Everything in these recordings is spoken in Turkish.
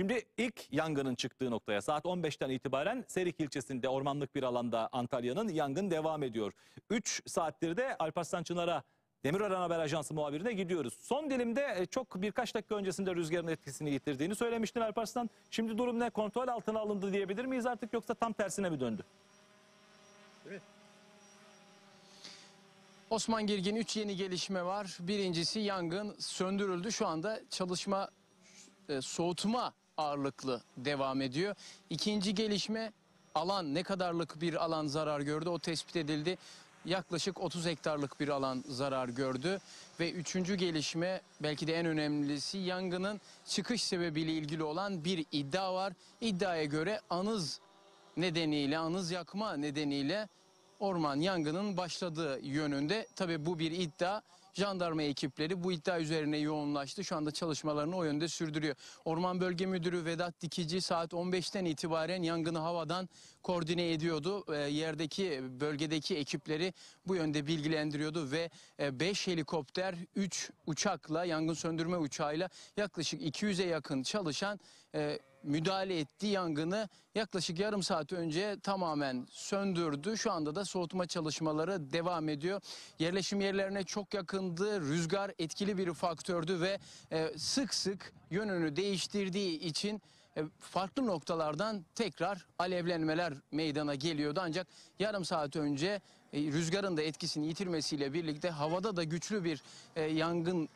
Şimdi ilk yangının çıktığı noktaya saat 15'ten itibaren Serik ilçesinde ormanlık bir alanda Antalya'nın yangın devam ediyor. 3 saattir de Alparslan Çınar'a Demirören Haber Ajansı muhabirine gidiyoruz. Son dilimde e, çok birkaç dakika öncesinde rüzgarın etkisini yitirdiğini söylemiştin Alparslan. Şimdi durum ne kontrol altına alındı diyebilir miyiz artık yoksa tam tersine mi döndü? Evet. Osman Girgin 3 yeni gelişme var. Birincisi yangın söndürüldü. Şu anda çalışma e, soğutma ağırlıklı devam ediyor. İkinci gelişme alan ne kadarlık bir alan zarar gördü o tespit edildi. Yaklaşık 30 hektarlık bir alan zarar gördü ve üçüncü gelişme belki de en önemlisi yangının çıkış sebebiyle ilgili olan bir iddia var. İddiaya göre anız nedeniyle anız yakma nedeniyle orman yangının başladığı yönünde. Tabi bu bir iddia Jandarma ekipleri bu iddia üzerine yoğunlaştı. Şu anda çalışmalarını o yönde sürdürüyor. Orman Bölge Müdürü Vedat Dikici saat 15'ten itibaren yangını havadan koordine ediyordu. E, yerdeki bölgedeki ekipleri bu yönde bilgilendiriyordu ve 5 e, helikopter, 3 uçakla, yangın söndürme uçağıyla yaklaşık 200'e yakın çalışan e, müdahale etti yangını yaklaşık yarım saat önce tamamen söndürdü. Şu anda da soğutma çalışmaları devam ediyor. Yerleşim yerlerine çok yakın kullandı. Rüzgar etkili bir faktördü ve e, sık sık yönünü değiştirdiği için e, farklı noktalardan tekrar alevlenmeler meydana geliyordu. Ancak yarım saat önce e, rüzgarın da etkisini yitirmesiyle birlikte havada da güçlü bir yangın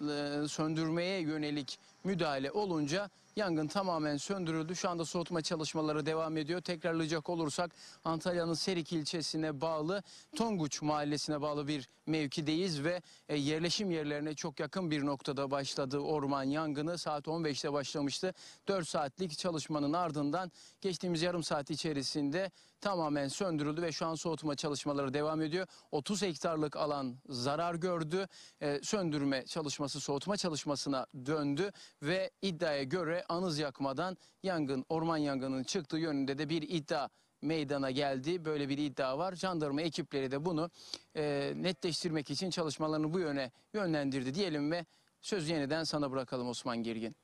söndürmeye yönelik müdahale olunca Yangın tamamen söndürüldü. Şu anda soğutma çalışmaları devam ediyor. Tekrarlayacak olursak Antalya'nın Serik ilçesine bağlı Tonguç mahallesine bağlı bir mevkideyiz ve e, yerleşim yerlerine çok yakın bir noktada başladı orman yangını. Saat 15'te başlamıştı. 4 saatlik çalışmanın ardından geçtiğimiz yarım saat içerisinde tamamen söndürüldü ve şu an soğutma çalışmaları devam ediyor. 30 hektarlık alan zarar gördü. E, söndürme çalışması soğutma çalışmasına döndü ve iddiaya göre anız yakmadan yangın, orman yangının çıktığı yönünde de bir iddia meydana geldi. Böyle bir iddia var. Jandarma ekipleri de bunu e, netleştirmek için çalışmalarını bu yöne yönlendirdi diyelim ve sözü yeniden sana bırakalım Osman Girgin.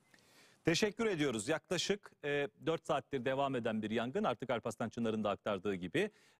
Teşekkür ediyoruz. Yaklaşık e, 4 saattir devam eden bir yangın artık Alparslan Çınar'ın da aktardığı gibi